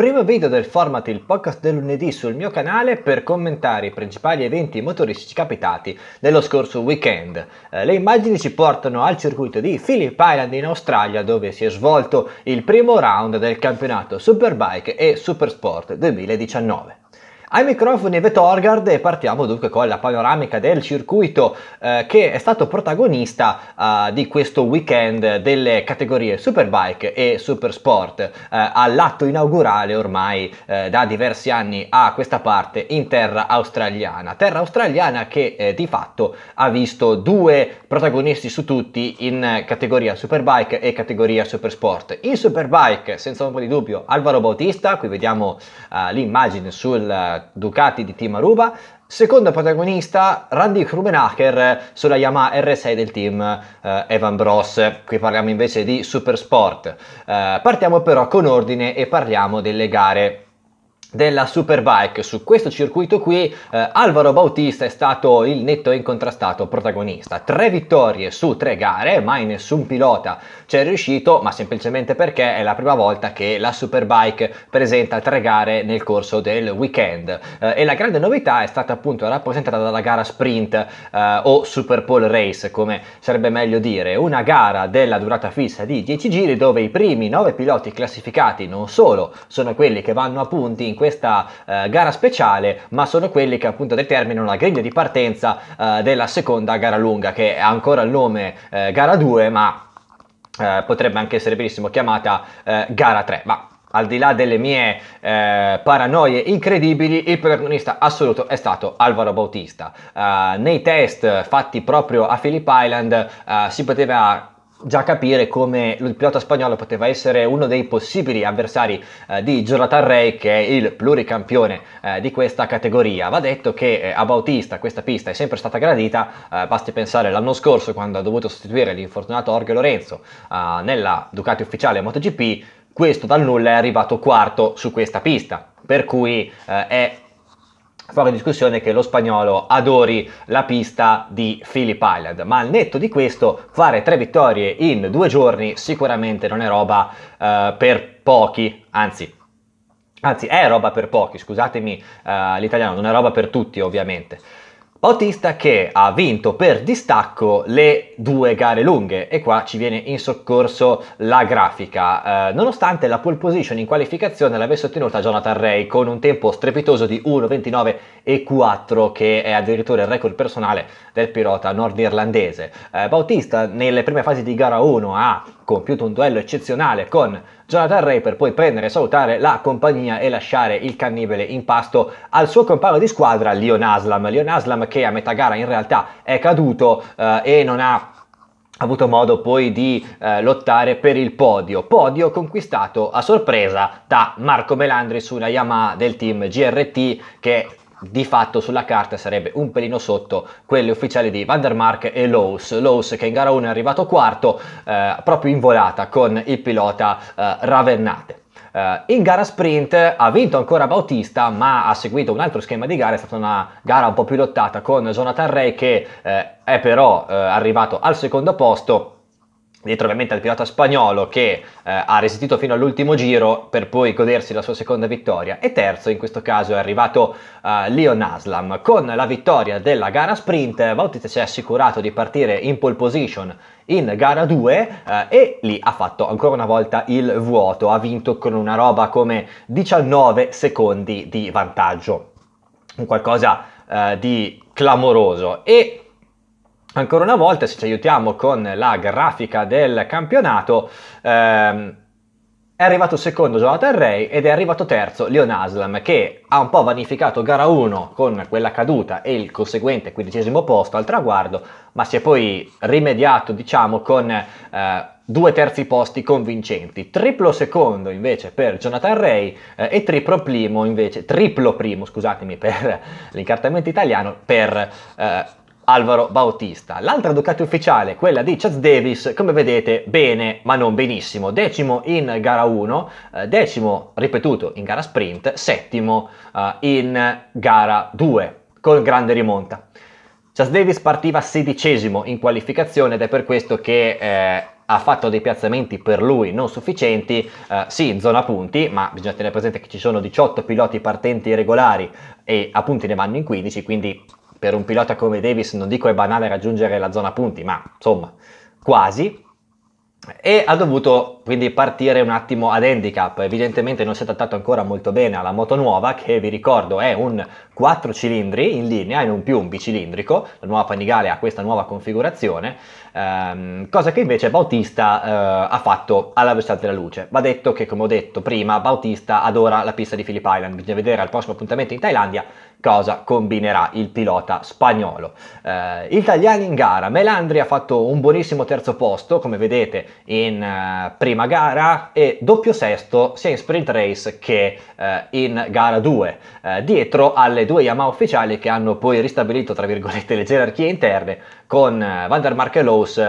Primo video del format il podcast del lunedì sul mio canale per commentare i principali eventi motoristici capitati dello scorso weekend. Eh, le immagini ci portano al circuito di Phillip Island in Australia dove si è svolto il primo round del campionato Superbike e Supersport 2019. Ai microfoni Vetorgard e partiamo dunque con la panoramica del circuito eh, che è stato protagonista eh, di questo weekend delle categorie Superbike e Supersport eh, all'atto inaugurale ormai eh, da diversi anni a questa parte in terra australiana. Terra australiana che eh, di fatto ha visto due protagonisti su tutti in categoria Superbike e categoria Supersport. In Superbike senza un po' di dubbio Alvaro Bautista, qui vediamo eh, l'immagine sul Ducati di Team Aruba, secondo protagonista Randy Krumenacher sulla Yamaha R6 del team eh, Evan Bros. Qui parliamo invece di Supersport. Eh, partiamo però con ordine e parliamo delle gare della Superbike su questo circuito qui eh, Alvaro Bautista è stato il netto e incontrastato protagonista tre vittorie su tre gare mai nessun pilota ci è riuscito ma semplicemente perché è la prima volta che la Superbike presenta tre gare nel corso del weekend eh, e la grande novità è stata appunto rappresentata dalla gara sprint eh, o Super Bowl Race come sarebbe meglio dire una gara della durata fissa di 10 giri dove i primi 9 piloti classificati non solo sono quelli che vanno a punti in questa eh, gara speciale, ma sono quelli che appunto determinano la griglia di partenza eh, della seconda gara lunga, che ha ancora il nome eh, gara 2, ma eh, potrebbe anche essere benissimo chiamata eh, gara 3. Ma al di là delle mie eh, paranoie incredibili, il protagonista assoluto è stato Alvaro Bautista. Uh, nei test fatti proprio a Phillip Island uh, si poteva già capire come il pilota spagnolo poteva essere uno dei possibili avversari eh, di Jonathan Rey che è il pluricampione eh, di questa categoria. Va detto che eh, a Bautista questa pista è sempre stata gradita, eh, basti pensare l'anno scorso quando ha dovuto sostituire l'infortunato Orge Lorenzo eh, nella Ducati ufficiale MotoGP, questo dal nulla è arrivato quarto su questa pista, per cui eh, è fuori discussione che lo spagnolo adori la pista di Philip Island, ma al netto di questo fare tre vittorie in due giorni sicuramente non è roba eh, per pochi, anzi anzi è roba per pochi, scusatemi eh, l'italiano, non è roba per tutti ovviamente. Bautista che ha vinto per distacco le due gare lunghe e qua ci viene in soccorso la grafica. Eh, nonostante la pole position in qualificazione l'avesse ottenuta Jonathan Ray con un tempo strepitoso di 1.29 e 4 che è addirittura il record personale del pilota nordirlandese. Eh, Bautista nelle prime fasi di gara 1 ha compiuto un duello eccezionale con Jonathan Ray per poi prendere e salutare la compagnia e lasciare il cannibale in pasto al suo compagno di squadra Leon Aslam. Leon Aslam che a metà gara in realtà è caduto eh, e non ha avuto modo poi di eh, lottare per il podio, podio conquistato a sorpresa da Marco Melandri su una Yamaha del team GRT che di fatto sulla carta sarebbe un pelino sotto quelle ufficiali di Van der Mark e Lowe's. Lowe's che in gara 1 è arrivato quarto eh, proprio in volata con il pilota eh, Ravennate. Uh, in gara sprint ha vinto ancora Bautista, ma ha seguito un altro schema di gara, è stata una gara un po' più lottata con Jonathan Ray che eh, è però eh, arrivato al secondo posto dietro ovviamente al pilota spagnolo che eh, ha resistito fino all'ultimo giro per poi godersi la sua seconda vittoria e terzo in questo caso è arrivato eh, Leon Aslam con la vittoria della gara sprint Bautista si è assicurato di partire in pole position in gara 2 eh, e lì ha fatto ancora una volta il vuoto ha vinto con una roba come 19 secondi di vantaggio un qualcosa eh, di clamoroso e Ancora una volta, se ci aiutiamo con la grafica del campionato, ehm, è arrivato secondo Jonathan Ray ed è arrivato terzo Leon Aslam che ha un po' vanificato gara 1 con quella caduta e il conseguente quindicesimo posto al traguardo ma si è poi rimediato diciamo con eh, due terzi posti convincenti triplo secondo invece per Jonathan Ray eh, e triplo primo invece triplo primo scusatemi per l'incartamento italiano per eh, Alvaro Bautista. L'altra ducati ufficiale, quella di Chaz Davis, come vedete bene ma non benissimo, decimo in gara 1, eh, decimo ripetuto in gara sprint, settimo eh, in gara 2 con grande rimonta. Chaz Davis partiva sedicesimo in qualificazione ed è per questo che eh, ha fatto dei piazzamenti per lui non sufficienti, eh, sì in zona punti, ma bisogna tenere presente che ci sono 18 piloti partenti regolari e a punti ne vanno in 15, quindi per un pilota come Davis non dico è banale raggiungere la zona punti, ma insomma quasi, e ha dovuto quindi partire un attimo ad handicap, evidentemente non si è adattato ancora molto bene alla moto nuova che vi ricordo è un 4 cilindri in linea e non più un bicilindrico, la nuova Panigale ha questa nuova configurazione, ehm, cosa che invece Bautista eh, ha fatto alla versante della luce. Va detto che come ho detto prima Bautista adora la pista di Philip Island, bisogna vedere al prossimo appuntamento in Thailandia cosa combinerà il pilota spagnolo. Eh, italiani in gara, Melandri ha fatto un buonissimo terzo posto, come vedete in eh, prima gara e doppio sesto sia in sprint race che eh, in gara 2, eh, dietro alle due Yamaha ufficiali che hanno poi ristabilito tra virgolette le gerarchie interne con Van der Markelaus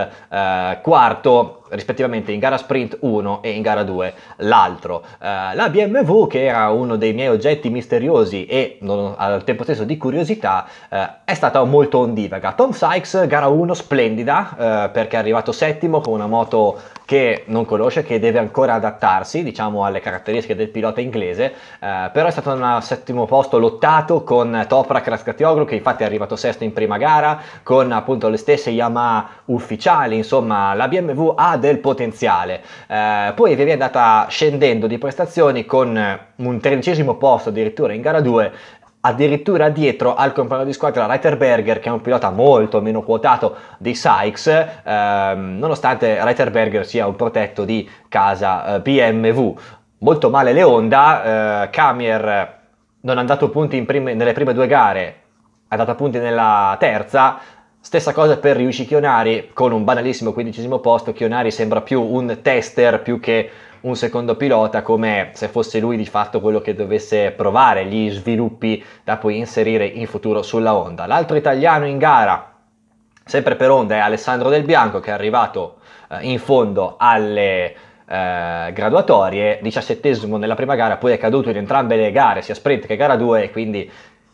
quarto rispettivamente in gara sprint 1 e in gara 2 l'altro. Uh, la BMW, che era uno dei miei oggetti misteriosi e non, al tempo stesso di curiosità, uh, è stata molto ondivaga. Tom Sykes, gara 1 splendida, uh, perché è arrivato settimo con una moto che non conosce, che deve ancora adattarsi diciamo, alle caratteristiche del pilota inglese, eh, però è stato al settimo posto lottato con Toprak Raskatioglu che infatti è arrivato sesto in prima gara, con appunto le stesse Yamaha ufficiali, insomma la BMW ha del potenziale. Eh, poi è andata scendendo di prestazioni con un tredicesimo posto addirittura in gara 2 addirittura dietro al compagno di squadra Reiterberger che è un pilota molto meno quotato di Sykes ehm, nonostante Reiterberger sia un protetto di casa eh, BMW molto male le Honda eh, Camier non ha dato punti prime, nelle prime due gare ha dato punti nella terza Stessa cosa per Ryuichi Chionari con un banalissimo quindicesimo posto, Chionari sembra più un tester più che un secondo pilota come se fosse lui di fatto quello che dovesse provare gli sviluppi da poi inserire in futuro sulla Honda. L'altro italiano in gara sempre per Honda è Alessandro Del Bianco che è arrivato eh, in fondo alle eh, graduatorie, diciassettesimo nella prima gara, poi è caduto in entrambe le gare, sia sprint che gara 2, e quindi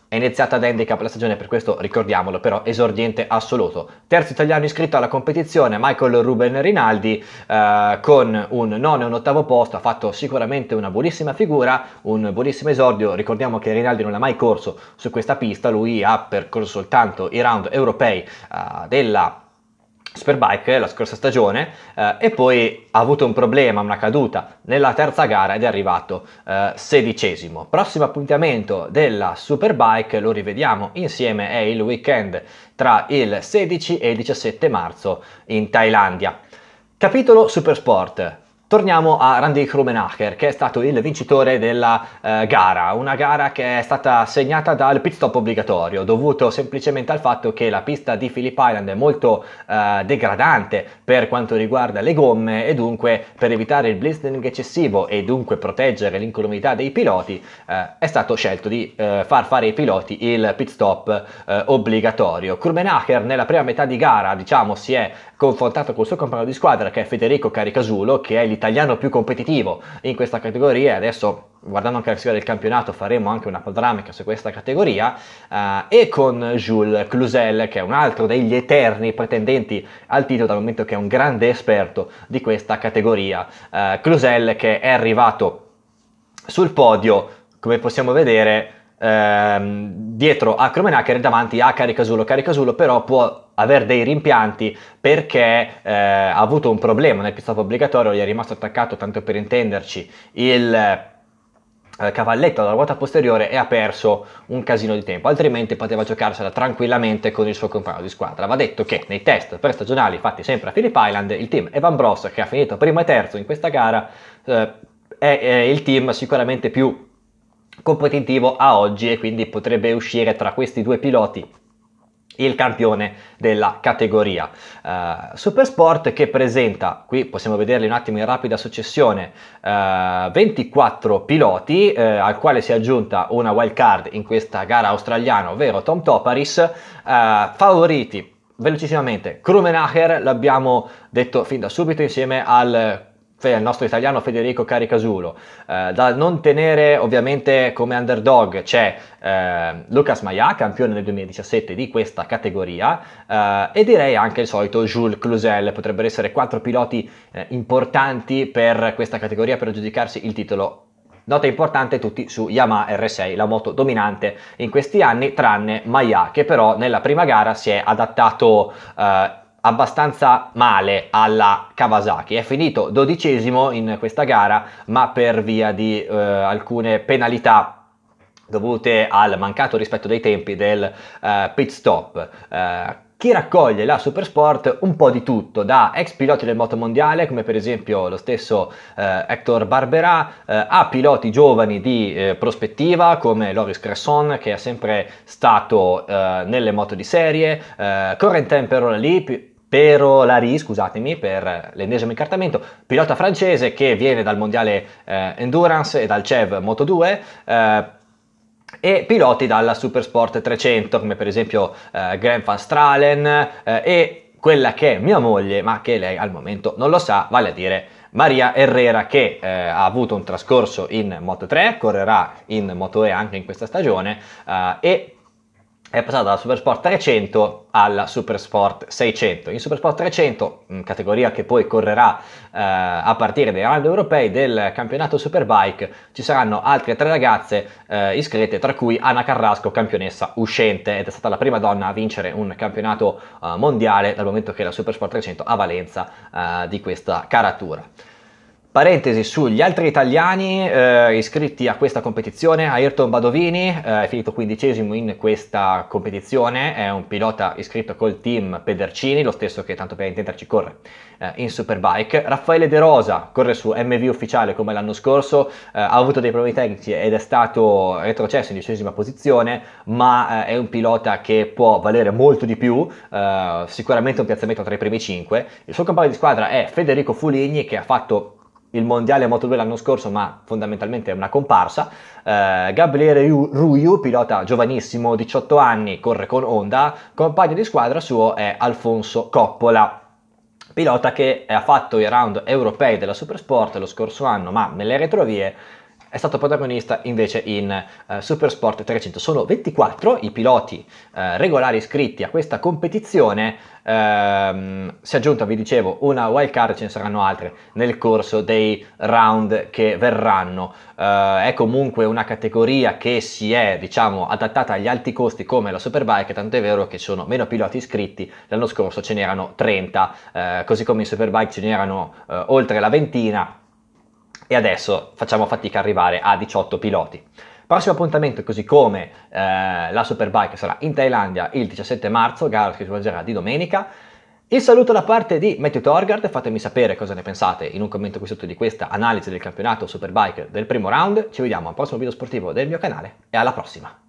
è iniziata ad handicap la stagione, per questo ricordiamolo, però esordiente assoluto. Terzo italiano iscritto alla competizione, Michael Ruben Rinaldi, eh, con un nono e un ottavo posto, ha fatto sicuramente una buonissima figura, un buonissimo esordio. Ricordiamo che Rinaldi non ha mai corso su questa pista, lui ha percorso soltanto i round europei eh, della Superbike la scorsa stagione eh, e poi ha avuto un problema, una caduta nella terza gara ed è arrivato eh, sedicesimo. Prossimo appuntamento della Superbike lo rivediamo insieme è il weekend tra il 16 e il 17 marzo in Thailandia. Capitolo Supersport. Torniamo a Randy Krumenacher che è stato il vincitore della eh, gara, una gara che è stata segnata dal pit stop obbligatorio dovuto semplicemente al fatto che la pista di Phillip Island è molto eh, degradante per quanto riguarda le gomme e dunque per evitare il blistering eccessivo e dunque proteggere l'incolumità dei piloti eh, è stato scelto di eh, far fare ai piloti il pit stop eh, obbligatorio. Krumenacher nella prima metà di gara diciamo si è confrontato col suo compagno di squadra che è Federico Caricasulo, che è l'italiano più competitivo in questa categoria e adesso guardando anche la sfida del campionato faremo anche una panoramica su questa categoria eh, e con Jules Clusel che è un altro degli eterni pretendenti al titolo dal momento che è un grande esperto di questa categoria. Eh, Clusel che è arrivato sul podio, come possiamo vedere, ehm, dietro a Cromenacher e davanti a Caricasulo. Caricasulo però può avere dei rimpianti perché eh, ha avuto un problema nel pistop obbligatorio, gli è rimasto attaccato, tanto per intenderci, il eh, cavalletto dalla ruota posteriore e ha perso un casino di tempo, altrimenti poteva giocarsela tranquillamente con il suo compagno di squadra. Va detto che nei test prestagionali fatti sempre a Philip Island, il team Evan Bros, che ha finito primo e terzo in questa gara, eh, è il team sicuramente più competitivo a oggi e quindi potrebbe uscire tra questi due piloti il campione della categoria. Uh, Supersport che presenta, qui possiamo vederli un attimo in rapida successione, uh, eh, 24 piloti uh, al quale si è aggiunta una wild card in questa gara australiana, ovvero Tom Toparis, favoriti velocissimamente Krumenacher, l'abbiamo detto fin da subito insieme al il nostro italiano Federico Caricasulo. Eh, da non tenere ovviamente come underdog c'è eh, Lucas Maia, campione nel 2017 di questa categoria, eh, e direi anche il solito Jules Clusel. Potrebbero essere quattro piloti eh, importanti per questa categoria per aggiudicarsi il titolo. Nota importante tutti su Yamaha R6, la moto dominante in questi anni, tranne Maia, che però nella prima gara si è adattato eh, abbastanza male alla Kawasaki. È finito dodicesimo in questa gara, ma per via di eh, alcune penalità dovute al mancato rispetto dei tempi del eh, pit stop. Eh, che raccoglie la Supersport un po' di tutto, da ex piloti del moto mondiale come per esempio lo stesso eh, Hector Barberà, eh, a piloti giovani di eh, prospettiva come Loris Cresson che è sempre stato eh, nelle moto di serie, eh, Corentin Perolari, Perolari, scusatemi per l'ennesimo incartamento, pilota francese che viene dal mondiale eh, Endurance e dal CEV Moto 2, e piloti dalla Supersport 300 come per esempio eh, Graham Van Stralen eh, e quella che è mia moglie ma che lei al momento non lo sa, vale a dire Maria Herrera che eh, ha avuto un trascorso in Moto 3, correrà in Moto E anche in questa stagione eh, e è passata dalla Supersport 300 alla Supersport 600. In Supersport 300, mm, categoria che poi correrà eh, a partire dai round europei del campionato Superbike, ci saranno altre tre ragazze eh, iscritte, tra cui Anna Carrasco, campionessa uscente, ed è stata la prima donna a vincere un campionato eh, mondiale dal momento che la Supersport 300 ha valenza eh, di questa caratura. Parentesi sugli altri italiani eh, iscritti a questa competizione, Ayrton Badovini eh, è finito quindicesimo in questa competizione, è un pilota iscritto col team Pedercini, lo stesso che tanto per intenderci corre eh, in Superbike. Raffaele De Rosa corre su MV ufficiale come l'anno scorso, eh, ha avuto dei problemi tecnici ed è stato retrocesso in diecesima posizione, ma eh, è un pilota che può valere molto di più, eh, sicuramente un piazzamento tra i primi cinque. Il suo compagno di squadra è Federico Fuligni che ha fatto il mondiale Moto2 l'anno scorso, ma fondamentalmente è una comparsa. Eh, Gabriele Ruiu, pilota giovanissimo, 18 anni, corre con Honda, compagno di squadra suo è Alfonso Coppola. Pilota che ha fatto i round europei della Supersport lo scorso anno, ma nelle retrovie è stato protagonista invece in eh, Supersport 300. Sono 24 i piloti eh, regolari iscritti a questa competizione, ehm, si è aggiunta, vi dicevo, una wild card, ce ne saranno altre nel corso dei round che verranno. Eh, è comunque una categoria che si è, diciamo, adattata agli alti costi come la Superbike, tanto è vero che ci sono meno piloti iscritti, l'anno scorso ce n'erano 30, eh, così come in Superbike ce n'erano eh, oltre la ventina e adesso facciamo fatica a arrivare a 18 piloti. Prossimo appuntamento, così come eh, la Superbike, sarà in Thailandia il 17 marzo, gara che si svolgerà di domenica. Il saluto da parte di Matthew Torgard, fatemi sapere cosa ne pensate in un commento qui sotto di questa analisi del campionato Superbike del primo round. Ci vediamo al prossimo video sportivo del mio canale e alla prossima!